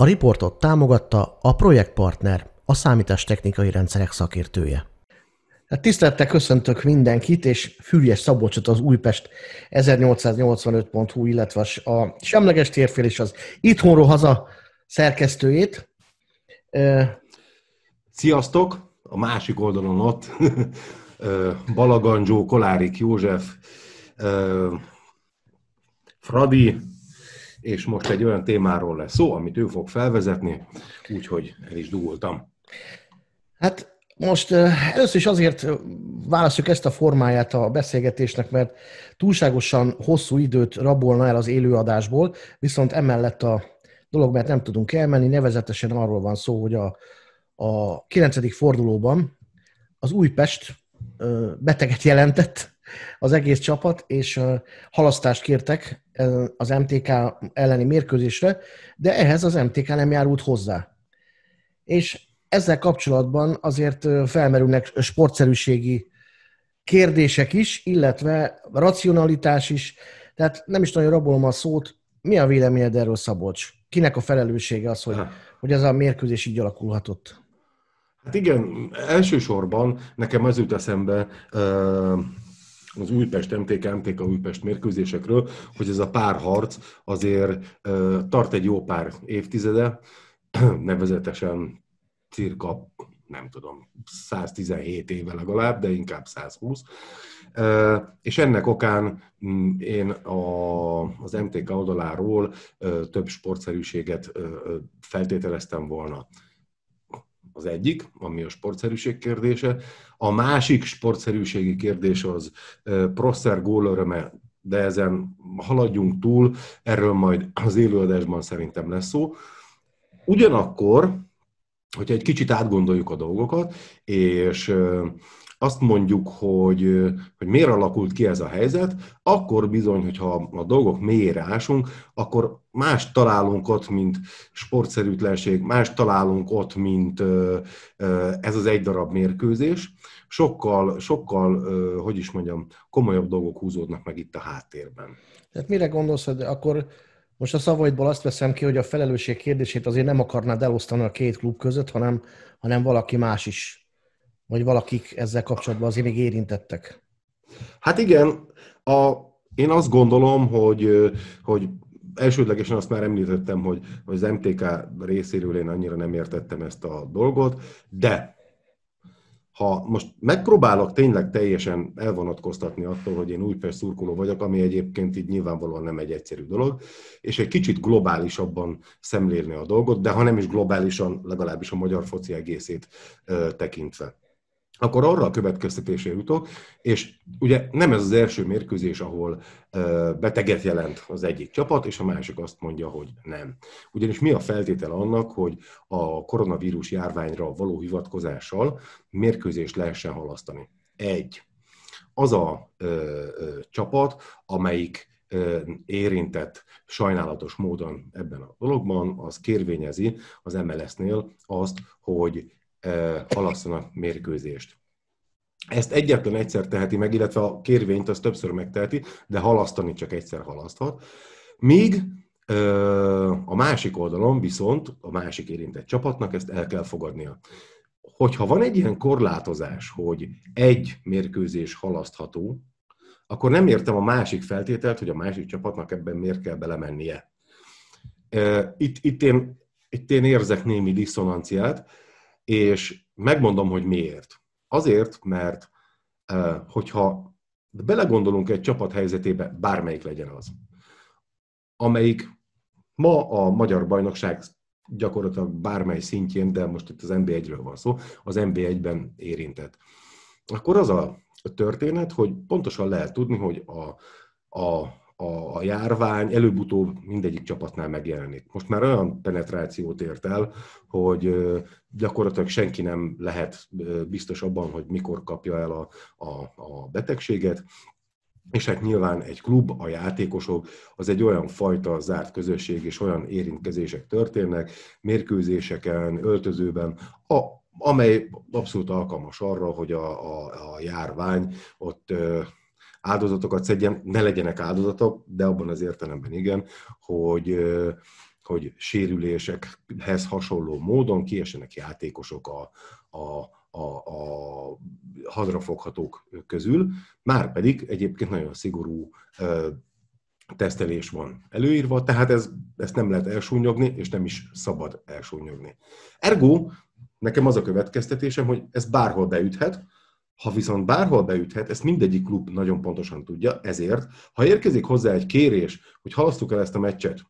A riportot támogatta a projektpartner, a számítástechnikai rendszerek szakértője. Hát tisztelettel köszöntök mindenkit, és Fürjes Szabolcsot az Újpest 1885.hu, illetve a Semleges Térfél és az Itthonról Haza szerkesztőjét. Sziasztok! A másik oldalon ott Balagandzsó, Kolárik József, Fradi, és most egy olyan témáról lesz szó, amit ő fog felvezetni, úgyhogy el is dugultam. Hát most először is azért választjuk ezt a formáját a beszélgetésnek, mert túlságosan hosszú időt rabolna el az élőadásból, viszont emellett a dolog, mert nem tudunk elmenni, nevezetesen arról van szó, hogy a, a 9. fordulóban az Újpest beteget jelentett, az egész csapat, és halasztást kértek az MTK elleni mérkőzésre, de ehhez az MTK nem járult hozzá. És ezzel kapcsolatban azért felmerülnek sportszerűségi kérdések is, illetve racionalitás is, tehát nem is nagyon rabolom a szót. Mi a véleményed erről, Szabolcs? Kinek a felelőssége az, hogy, hát. hogy ez a mérkőzés így alakulhatott? Hát igen, elsősorban nekem ez jut eszembe az Újpest MTK, MTK Újpest mérkőzésekről, hogy ez a párharc azért tart egy jó pár évtizede, nevezetesen cirka, nem tudom, 117 éve legalább, de inkább 120. És ennek okán mm, én a, az MTK oldaláról több sportszerűséget feltételeztem volna az egyik, ami a sportszerűség kérdése. A másik sportszerűségi kérdés az Prosser gólöröme, de ezen haladjunk túl, erről majd az élőadásban szerintem lesz szó. Ugyanakkor, hogyha egy kicsit átgondoljuk a dolgokat, és azt mondjuk, hogy, hogy miért alakult ki ez a helyzet, akkor bizony, hogyha a dolgok mélyére ásunk, akkor más találunk ott, mint sportszerűtlenség, más találunk ott, mint ez az egy darab mérkőzés. Sokkal, sokkal, hogy is mondjam, komolyabb dolgok húzódnak meg itt a háttérben. Tehát mire gondolsz, hogy akkor most a szavaidból azt veszem ki, hogy a felelősség kérdését azért nem akarnád elosztani a két klub között, hanem, hanem valaki más is vagy valakik ezzel kapcsolatban azért még érintettek? Hát igen, a, én azt gondolom, hogy, hogy elsődlegesen azt már említettem, hogy, hogy az MTK részéről én annyira nem értettem ezt a dolgot, de ha most megpróbálok tényleg teljesen elvonatkoztatni attól, hogy én Újpest szurkoló vagyok, ami egyébként így nyilvánvalóan nem egy egyszerű dolog, és egy kicsit globálisabban szemlélni a dolgot, de ha nem is globálisan, legalábbis a magyar foci egészét ö, tekintve akkor arra a következtetésre jutok, és ugye nem ez az első mérkőzés, ahol beteget jelent az egyik csapat, és a másik azt mondja, hogy nem. Ugyanis mi a feltétel annak, hogy a koronavírus járványra való hivatkozással mérkőzést lehessen halasztani? Egy. Az a ö, ö, csapat, amelyik érintett sajnálatos módon ebben a dologban, az kérvényezi az MLS-nél azt, hogy halasszanak mérkőzést. Ezt egyetlen egyszer teheti meg, illetve a kérvényt az többször megteheti, de halasztani csak egyszer halaszthat. Míg a másik oldalon viszont a másik érintett csapatnak ezt el kell fogadnia. Hogyha van egy ilyen korlátozás, hogy egy mérkőzés halasztható, akkor nem értem a másik feltételt, hogy a másik csapatnak ebben miért kell belemennie. Itt, itt, én, itt én érzek némi diszonanciát, és megmondom, hogy miért. Azért, mert hogyha belegondolunk egy csapat helyzetébe, bármelyik legyen az, amelyik ma a magyar bajnokság gyakorlatilag bármely szintjén, de most itt az NB1-ről van szó, az NB1-ben érintett. Akkor az a történet, hogy pontosan lehet tudni, hogy a, a a, a járvány előbb-utóbb mindegyik csapatnál megjelenik. Most már olyan penetrációt ért el, hogy gyakorlatilag senki nem lehet biztos abban, hogy mikor kapja el a, a, a betegséget, és hát nyilván egy klub, a játékosok, az egy olyan fajta zárt közösség, és olyan érintkezések történnek, mérkőzéseken, öltözőben, a, amely abszolút alkalmas arra, hogy a, a, a járvány ott áldozatokat szedjen, ne legyenek áldozatok, de abban az értelemben igen, hogy hogy sérülésekhez hasonló módon kiesenek játékosok a, a, a, a hadrafoghatók közül, már pedig egyébként nagyon szigorú ö, tesztelés van előírva, tehát ez, ezt nem lehet elsúnyogni, és nem is szabad elsúnyogni. Ergo, nekem az a következtetésem, hogy ez bárhol beüthet, ha viszont bárhol beüthet, ezt mindegyik klub nagyon pontosan tudja, ezért, ha érkezik hozzá egy kérés, hogy halasztuk el ezt a meccset,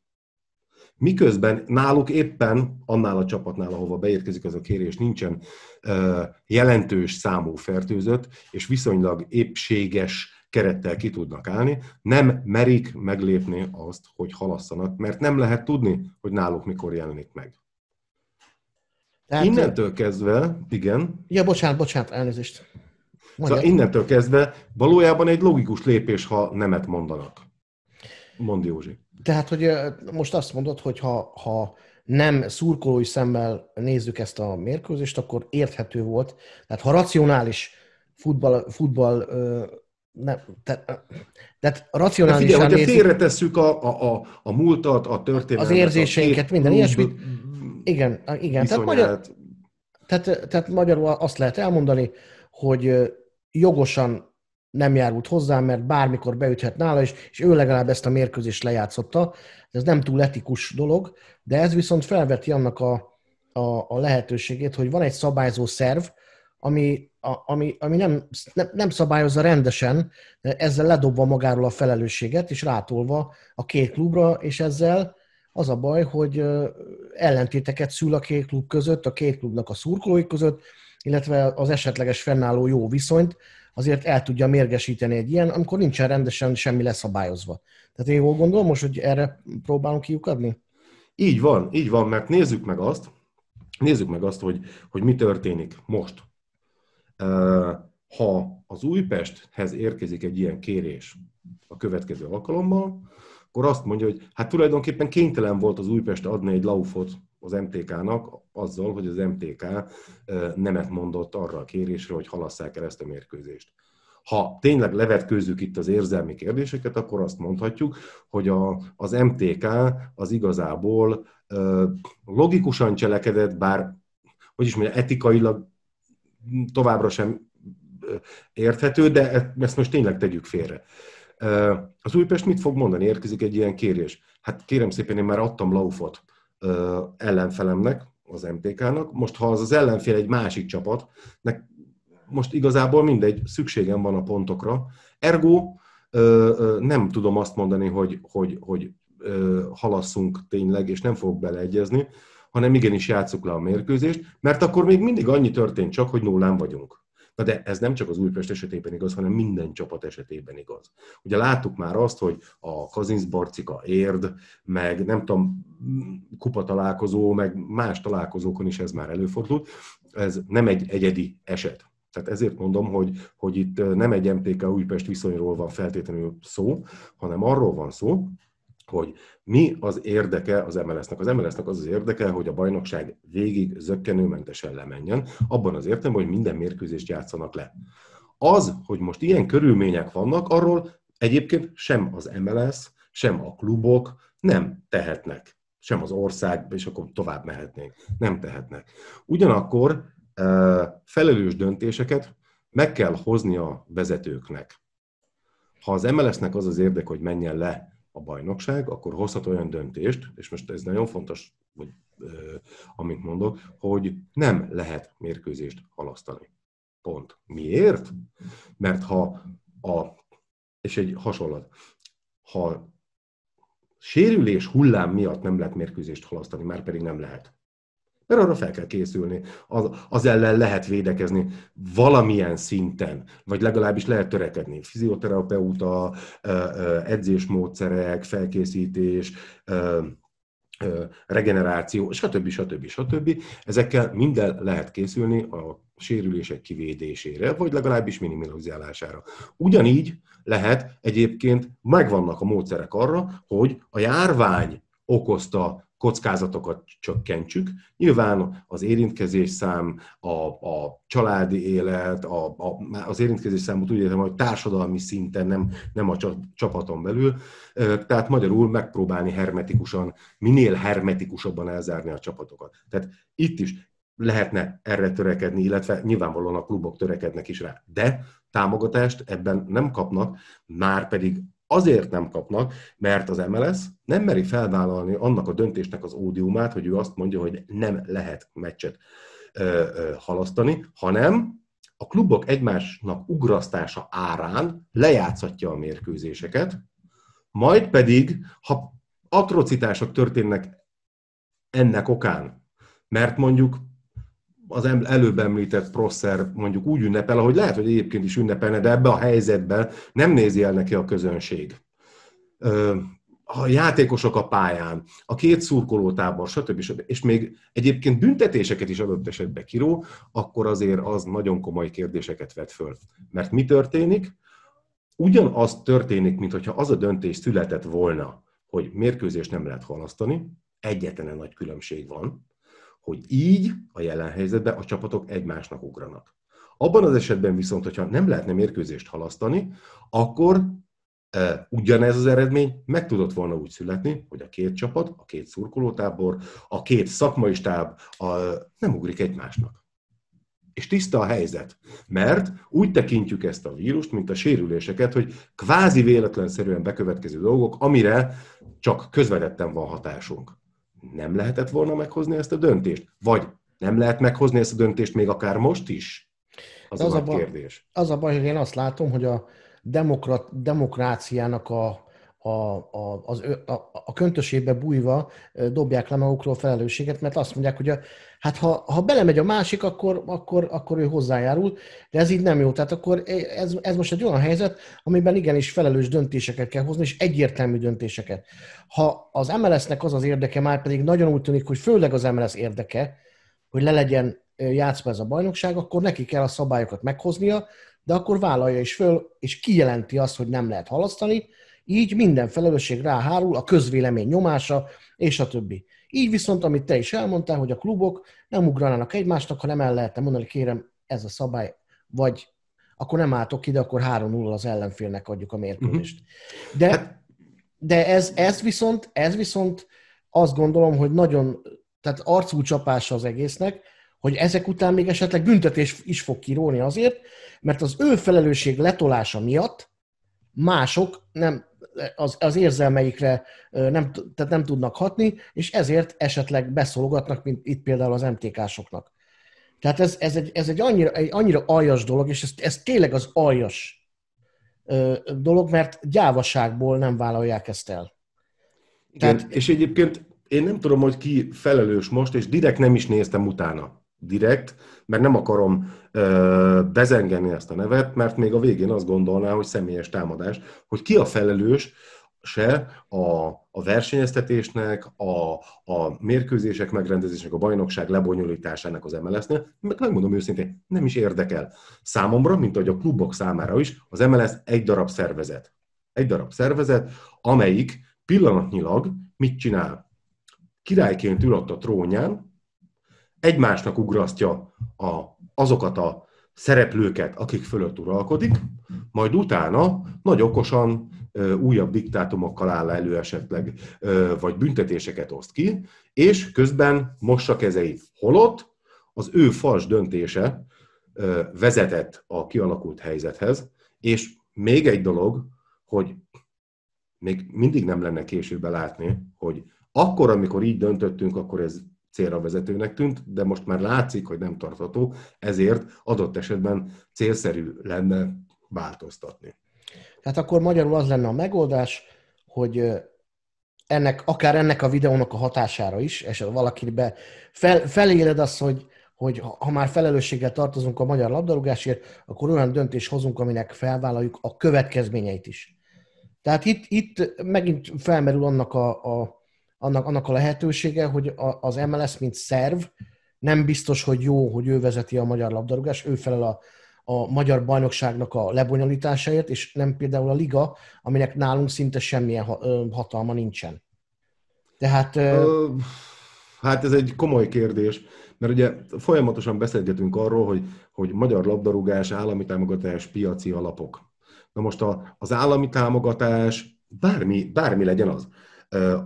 miközben náluk éppen annál a csapatnál, ahova beérkezik az a kérés, nincsen uh, jelentős számú fertőzött, és viszonylag épséges kerettel ki tudnak állni, nem merik meglépni azt, hogy halasszanak, mert nem lehet tudni, hogy náluk mikor jelenik meg. Tehát, Innentől kezdve, igen. Ja, bocsánat, bocsánat, elnézést. Szóval innentől kezdve valójában egy logikus lépés, ha nemet mondanak. Mondd Józsi. Tehát, hogy most azt mondod, hogy ha, ha nem szurkolói szemmel nézzük ezt a mérkőzést, akkor érthető volt. Tehát ha racionális futball, futball nem, tehát, tehát racionális. De figyelj, hogyha félretesszük a, a, a, a múltat, a történetet. az érzéseinket, minden ilyesmit, igen, igen. Tehát, magyar, tehát, tehát magyarul azt lehet elmondani, hogy jogosan nem járult hozzá, mert bármikor beüthet nála, és, és ő legalább ezt a mérkőzést lejátszotta. Ez nem túl etikus dolog, de ez viszont felveti annak a, a, a lehetőségét, hogy van egy szabályzó szerv, ami, a, ami, ami nem, nem, nem szabályozza rendesen, ezzel ledobva magáról a felelősséget, és rátolva a két klubra, és ezzel az a baj, hogy ellentéteket szül a két klub között, a két klubnak a szurkolói között, illetve az esetleges fennálló jó viszonyt azért el tudja mérgesíteni egy ilyen, amikor nincsen rendesen semmi leszabályozva. Tehát én jól gondolom most, hogy erre próbálunk kiukadni? Így van, így van, mert nézzük meg azt, nézzük meg azt, hogy, hogy mi történik most. Ha az Újpesthez érkezik egy ilyen kérés a következő alkalommal, akkor azt mondja, hogy hát tulajdonképpen kénytelen volt az Újpest adni egy laufot az MTK-nak azzal, hogy az MTK nemet mondott arra a kérésre, hogy halasszák el ezt a mérkőzést. Ha tényleg levetkőzzük itt az érzelmi kérdéseket, akkor azt mondhatjuk, hogy a, az MTK az igazából ö, logikusan cselekedett, bár, hogy is mondja, etikailag továbbra sem érthető, de e, ezt most tényleg tegyük félre. Az Újpest mit fog mondani? Érkezik egy ilyen kérés. Hát kérem szépen, én már adtam laufot ellenfelemnek, az MTK-nak. Most, ha az az ellenfél egy másik csapat, nek most igazából mindegy, szükségem van a pontokra. Ergo nem tudom azt mondani, hogy, hogy, hogy halasszunk tényleg, és nem fogok beleegyezni, hanem igenis játsszuk le a mérkőzést, mert akkor még mindig annyi történt csak, hogy nullán vagyunk. Na de ez nem csak az Újpest esetében igaz, hanem minden csapat esetében igaz. Ugye láttuk már azt, hogy a Kazinsz Barcika érd, meg nem tudom, kupa találkozó, meg más találkozókon is ez már előfordult. Ez nem egy egyedi eset. Tehát ezért mondom, hogy, hogy itt nem egy MTK Újpest viszonyról van feltétlenül szó, hanem arról van szó, hogy mi az érdeke az MLS-nek. Az MLS-nek az az érdeke, hogy a bajnokság végig zöggenőmentesen lemenjen, abban az értelemben, hogy minden mérkőzést játszanak le. Az, hogy most ilyen körülmények vannak, arról egyébként sem az MLS, sem a klubok nem tehetnek. Sem az ország, és akkor tovább mehetnénk. Nem tehetnek. Ugyanakkor felelős döntéseket meg kell hozni a vezetőknek. Ha az MLS-nek az az érdek, hogy menjen le, a bajnokság, akkor hozhat olyan döntést, és most ez nagyon fontos, hogy, amit mondok, hogy nem lehet mérkőzést halasztani. Pont. Miért? Mert ha a, és egy hasonlat, ha sérülés hullám miatt nem lehet mérkőzést halasztani, már pedig nem lehet, mert arra fel kell készülni. Az, az ellen lehet védekezni valamilyen szinten, vagy legalábbis lehet törekedni. Fizioterapeuta, edzésmódszerek, felkészítés, regeneráció, stb. stb. stb. Ezekkel minden lehet készülni a sérülések kivédésére, vagy legalábbis minimalizálására. Ugyanígy lehet egyébként, megvannak a módszerek arra, hogy a járvány okozta kockázatokat csökkentsük. Nyilván az érintkezés szám, a, a családi élet, a, a, az érintkezés számot úgy értem, hogy társadalmi szinten, nem, nem a csapaton belül. Tehát magyarul megpróbálni hermetikusan, minél hermetikusabban elzárni a csapatokat. Tehát itt is lehetne erre törekedni, illetve nyilvánvalóan a klubok törekednek is rá. De támogatást ebben nem kapnak, már pedig Azért nem kapnak, mert az MLS nem meri felvállalni annak a döntésnek az ódiumát, hogy ő azt mondja, hogy nem lehet meccset ö, ö, halasztani, hanem a klubok egymásnak ugrasztása árán lejátszatja a mérkőzéseket, majd pedig, ha atrocitások történnek ennek okán, mert mondjuk az előbb említett proszer, mondjuk úgy ünnepel, ahogy lehet, hogy egyébként is ünnepelne, de ebbe a helyzetben nem nézi el neki a közönség. A játékosok a pályán, a két szurkolótábor, stb. stb. És még egyébként büntetéseket is adott esetben kiró, akkor azért az nagyon komoly kérdéseket vet föl. Mert mi történik? Ugyanaz történik, mintha az a döntés született volna, hogy mérkőzést nem lehet halasztani, egyetlen nagy különbség van, hogy így a jelen helyzetben a csapatok egymásnak ugranak. Abban az esetben viszont, hogyha nem lehetne mérkőzést halasztani, akkor e, ugyanez az eredmény meg tudott volna úgy születni, hogy a két csapat, a két szurkolótábor, a két szakmai stáb a, nem ugrik egymásnak. És tiszta a helyzet, mert úgy tekintjük ezt a vírust, mint a sérüléseket, hogy kvázi véletlenszerűen bekövetkező dolgok, amire csak közvetetten van hatásunk nem lehetett volna meghozni ezt a döntést? Vagy nem lehet meghozni ezt a döntést még akár most is? Az, az a, a baj, kérdés. Az a baj, hogy én azt látom, hogy a demokrat, demokráciának a, a, a, az, a, a köntösébe bújva dobják le magukról felelősséget, mert azt mondják, hogy a, Hát ha, ha belemegy a másik, akkor, akkor, akkor ő hozzájárul, de ez így nem jó. Tehát akkor e, ez, ez most egy olyan helyzet, amiben igenis felelős döntéseket kell hozni, és egyértelmű döntéseket. Ha az MLS-nek az az érdeke, már pedig nagyon úgy tűnik, hogy főleg az MLS érdeke, hogy le legyen e, játszva ez a bajnokság, akkor neki kell a szabályokat meghoznia, de akkor vállalja is föl, és kijelenti azt, hogy nem lehet halasztani, így minden felelősség ráhárul, a közvélemény nyomása, és a többi. Így viszont, amit te is elmondtál, hogy a klubok nem ugranának egymásnak, nem el lehetne mondani, kérem, ez a szabály, vagy akkor nem álltok ide, akkor 3-0 az ellenfélnek adjuk a mérkőzést. Mhm. De, hát- de ez, ez, viszont, ez viszont azt gondolom, hogy nagyon, tehát arcú csapása az egésznek, hogy ezek után még esetleg büntetés is fog kiróni azért, mert az ő felelősség letolása miatt mások nem az, az érzelmeikre nem, tehát nem tudnak hatni, és ezért esetleg beszólogatnak, mint itt például az MTK-soknak. Tehát ez, ez, egy, ez egy, annyira, egy annyira aljas dolog, és ez, ez tényleg az aljas dolog, mert gyávaságból nem vállalják ezt el. Igen, és egyébként én nem tudom, hogy ki felelős most, és direkt nem is néztem utána direkt, mert nem akarom ö, bezengeni ezt a nevet, mert még a végén azt gondolná, hogy személyes támadás, hogy ki a felelős se a, a versenyeztetésnek, a, a mérkőzések megrendezésének, a bajnokság lebonyolításának az MLS-nél, mert megmondom őszintén, nem is érdekel. Számomra, mint ahogy a klubok számára is, az MLS egy darab szervezet. Egy darab szervezet, amelyik pillanatnyilag mit csinál? Királyként ül ott a trónján, egymásnak ugrasztja a, azokat a szereplőket, akik fölött uralkodik, majd utána nagy okosan újabb diktátumokkal áll elő esetleg, vagy büntetéseket oszt ki, és közben mossa kezeit. Holott az ő fals döntése vezetett a kialakult helyzethez, és még egy dolog, hogy még mindig nem lenne később látni, hogy akkor, amikor így döntöttünk, akkor ez célra vezetőnek tűnt, de most már látszik, hogy nem tartható, ezért adott esetben célszerű lenne változtatni. Tehát akkor magyarul az lenne a megoldás, hogy ennek, akár ennek a videónak a hatására is, és valakibe fel, feléled azt, hogy, hogy ha már felelősséggel tartozunk a magyar labdarúgásért, akkor olyan döntés hozunk, aminek felvállaljuk a következményeit is. Tehát itt, itt megint felmerül annak a, a annak, annak a lehetősége, hogy a, az MLS, mint szerv, nem biztos, hogy jó, hogy ő vezeti a magyar labdarúgást, ő felel a, a magyar bajnokságnak a lebonyolításáért, és nem például a liga, aminek nálunk szinte semmilyen hatalma nincsen. Tehát... Ö, hát ez egy komoly kérdés, mert ugye folyamatosan beszélgetünk arról, hogy, hogy magyar labdarúgás, állami támogatás, piaci alapok. Na most a, az állami támogatás, bármi, bármi legyen az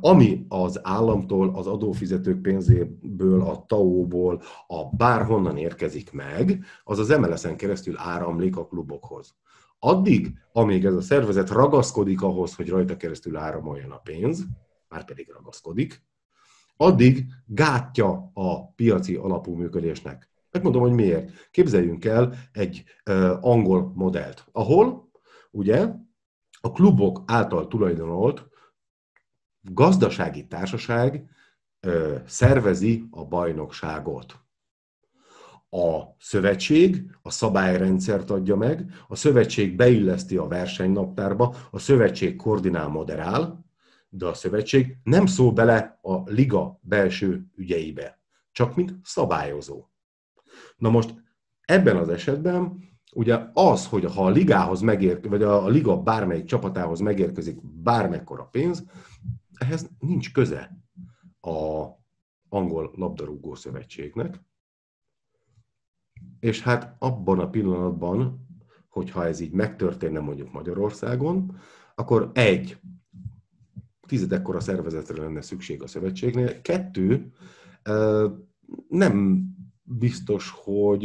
ami az államtól, az adófizetők pénzéből, a TAO-ból, a bárhonnan érkezik meg, az az MLS-en keresztül áramlik a klubokhoz. Addig, amíg ez a szervezet ragaszkodik ahhoz, hogy rajta keresztül áramoljon a pénz, már pedig ragaszkodik, addig gátja a piaci alapú működésnek. Megmondom, hát hogy miért. Képzeljünk el egy angol modellt, ahol ugye a klubok által tulajdonolt gazdasági társaság ö, szervezi a bajnokságot. A szövetség a szabályrendszert adja meg, a szövetség beilleszti a versenynaptárba, a szövetség koordinál, moderál, de a szövetség nem szól bele a liga belső ügyeibe, csak mint szabályozó. Na most ebben az esetben ugye az, hogy ha a ligához megér, vagy a liga bármelyik csapatához megérkezik bármekkora pénz, ehhez nincs köze a angol labdarúgó szövetségnek, és hát abban a pillanatban, hogyha ez így megtörténne mondjuk Magyarországon, akkor egy, tizedekkora szervezetre lenne szükség a szövetségnél, kettő, nem biztos, hogy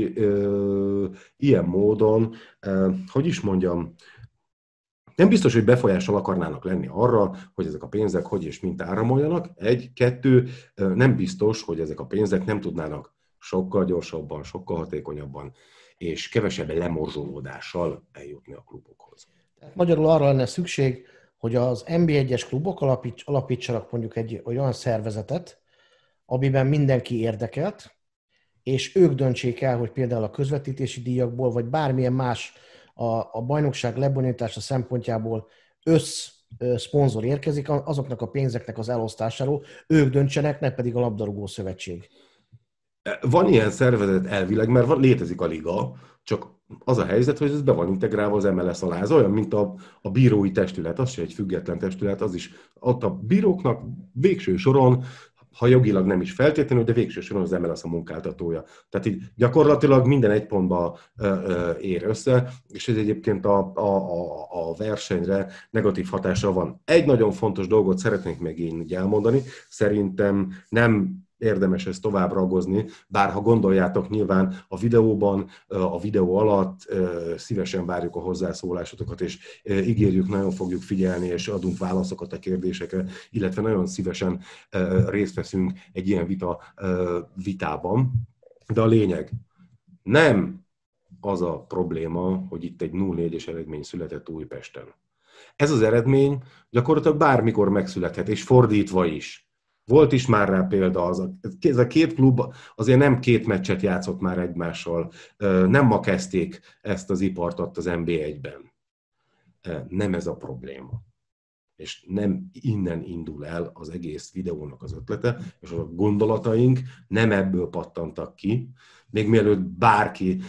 ilyen módon, hogy is mondjam, nem biztos, hogy befolyással akarnának lenni arra, hogy ezek a pénzek hogy és mint áramoljanak. Egy, kettő, nem biztos, hogy ezek a pénzek nem tudnának sokkal gyorsabban, sokkal hatékonyabban és kevesebb lemorzsolódással eljutni a klubokhoz. Magyarul arra lenne szükség, hogy az NB1-es klubok alapíts, alapítsanak mondjuk egy olyan szervezetet, amiben mindenki érdekelt, és ők döntsék el, hogy például a közvetítési díjakból, vagy bármilyen más a, a bajnokság lebonyolítása szempontjából össz szponzor érkezik, azoknak a pénzeknek az elosztásáról ők döntsenek, ne pedig a labdarúgó szövetség. Van ilyen szervezet elvileg, mert van, létezik a liga, csak az a helyzet, hogy ez be van integrálva az MLS alá. Ez olyan, mint a, a bírói testület, az se egy független testület, az is ott a bíróknak végső soron ha jogilag nem is feltétlenül, de végső soron az MLS a munkáltatója. Tehát így gyakorlatilag minden egy pontba ér össze, és ez egyébként a, a, a, a versenyre negatív hatása van. Egy nagyon fontos dolgot szeretnék még én elmondani, szerintem nem érdemes ezt tovább ragozni, bár ha gondoljátok nyilván a videóban, a videó alatt szívesen várjuk a hozzászólásotokat, és ígérjük, nagyon fogjuk figyelni, és adunk válaszokat a kérdésekre, illetve nagyon szívesen részt veszünk egy ilyen vita vitában. De a lényeg, nem az a probléma, hogy itt egy 0-4-es eredmény született Újpesten. Ez az eredmény gyakorlatilag bármikor megszülethet, és fordítva is. Volt is már rá példa, az a, ez a két klub azért nem két meccset játszott már egymással, nem ma kezdték ezt az ipart ott az NB1-ben. Nem ez a probléma. És nem innen indul el az egész videónak az ötlete, és a gondolataink nem ebből pattantak ki. Még mielőtt bárki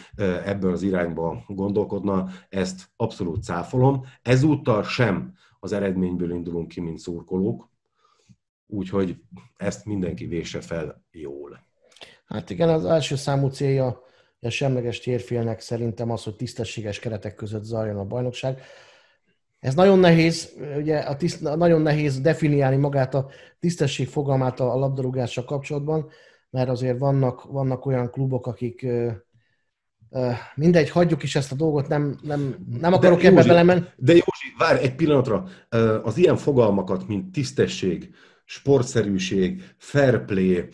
ebből az irányba gondolkodna, ezt abszolút cáfolom. Ezúttal sem az eredményből indulunk ki, mint szurkolók, Úgyhogy ezt mindenki vése fel jól. Hát igen, az első számú célja a semleges térfélnek szerintem az, hogy tisztességes keretek között zajjon a bajnokság. Ez nagyon nehéz, ugye a tiszt, nagyon nehéz definiálni magát a tisztesség fogalmát a labdarúgással kapcsolatban, mert azért vannak, vannak olyan klubok, akik mindegy, hagyjuk is ezt a dolgot, nem, nem, nem akarok ebbe belemenni. De Józsi, várj egy pillanatra, az ilyen fogalmakat, mint tisztesség, sportszerűség, fair play,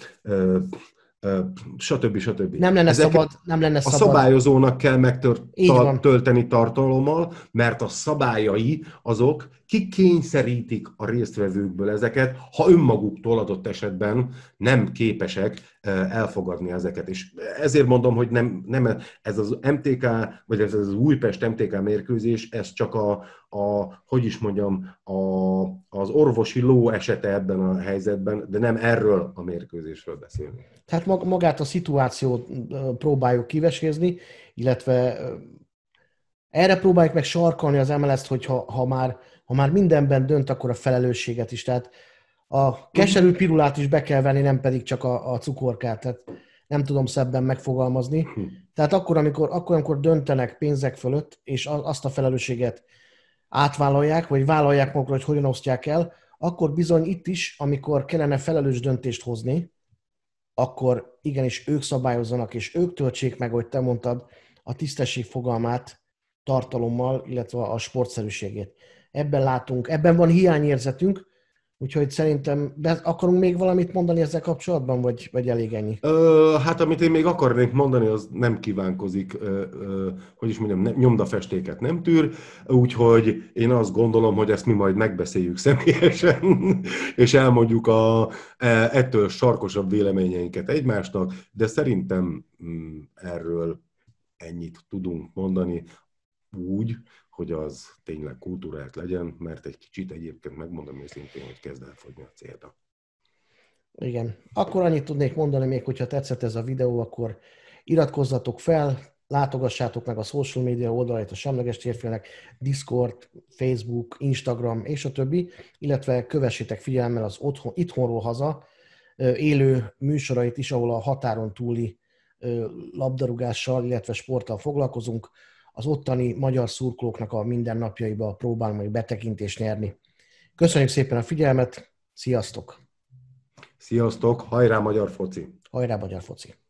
stb. stb. Nem lenne Ezeket szabad. Nem lenne a szabad. szabályozónak kell megtölteni tartalommal, mert a szabályai azok kikényszerítik a résztvevőkből ezeket, ha önmaguktól adott esetben nem képesek elfogadni ezeket. És ezért mondom, hogy nem, nem ez az MTK, vagy ez az Újpest MTK mérkőzés, ez csak a, a hogy is mondjam, a, az orvosi ló esete ebben a helyzetben, de nem erről a mérkőzésről beszélni. Tehát magát a szituációt próbáljuk kivesézni, illetve erre próbáljuk meg sarkalni az MLS-t, hogy ha, ha, már, ha már mindenben dönt, akkor a felelősséget is. Tehát a keserű pirulát is be kell venni, nem pedig csak a, a cukorkát. Tehát nem tudom szebben megfogalmazni. Hm. Tehát akkor amikor, akkor, amikor döntenek pénzek fölött, és azt a felelősséget átvállalják, vagy vállalják magukra, hogy hogyan osztják el, akkor bizony itt is, amikor kellene felelős döntést hozni, akkor igenis ők szabályozzanak, és ők töltsék meg, hogy te mondtad, a tisztesség fogalmát tartalommal, illetve a sportszerűségét. Ebben látunk, ebben van hiányérzetünk, Úgyhogy szerintem, be, akarunk még valamit mondani ezzel kapcsolatban, vagy, vagy elég ennyi? Ö, hát amit én még akarnék mondani, az nem kívánkozik, ö, ö, hogy is mondjam, nem, nyomdafestéket nem tűr, úgyhogy én azt gondolom, hogy ezt mi majd megbeszéljük személyesen, és elmondjuk a e, ettől sarkosabb véleményeinket egymásnak, de szerintem mm, erről ennyit tudunk mondani úgy, hogy az tényleg kultúráját legyen, mert egy kicsit egyébként megmondom őszintén, hogy kezd elfogyni a célda. Igen. Akkor annyit tudnék mondani még, hogyha tetszett ez a videó, akkor iratkozzatok fel, látogassátok meg a social media oldalait a Semleges Térfélnek, Discord, Facebook, Instagram és a többi, illetve kövessétek figyelemmel az otthon, itthonról haza élő műsorait is, ahol a határon túli labdarúgással, illetve sporttal foglalkozunk az ottani magyar szurkolóknak a mindennapjaiba próbálunk majd betekintést nyerni. Köszönjük szépen a figyelmet, sziasztok! Sziasztok, hajrá magyar foci! Hajrá magyar foci!